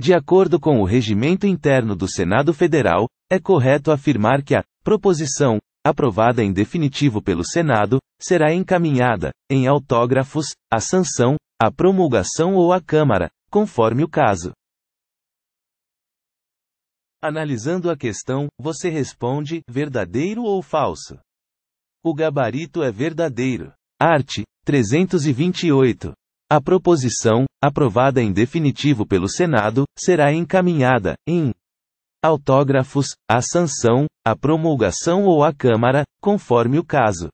De acordo com o regimento interno do Senado Federal, é correto afirmar que a proposição, aprovada em definitivo pelo Senado, será encaminhada, em autógrafos, à sanção, à promulgação ou à Câmara, conforme o caso. Analisando a questão, você responde: verdadeiro ou falso? O gabarito é verdadeiro. Art. 328. A proposição, aprovada em definitivo pelo Senado, será encaminhada, em autógrafos, à sanção, à promulgação ou à Câmara, conforme o caso.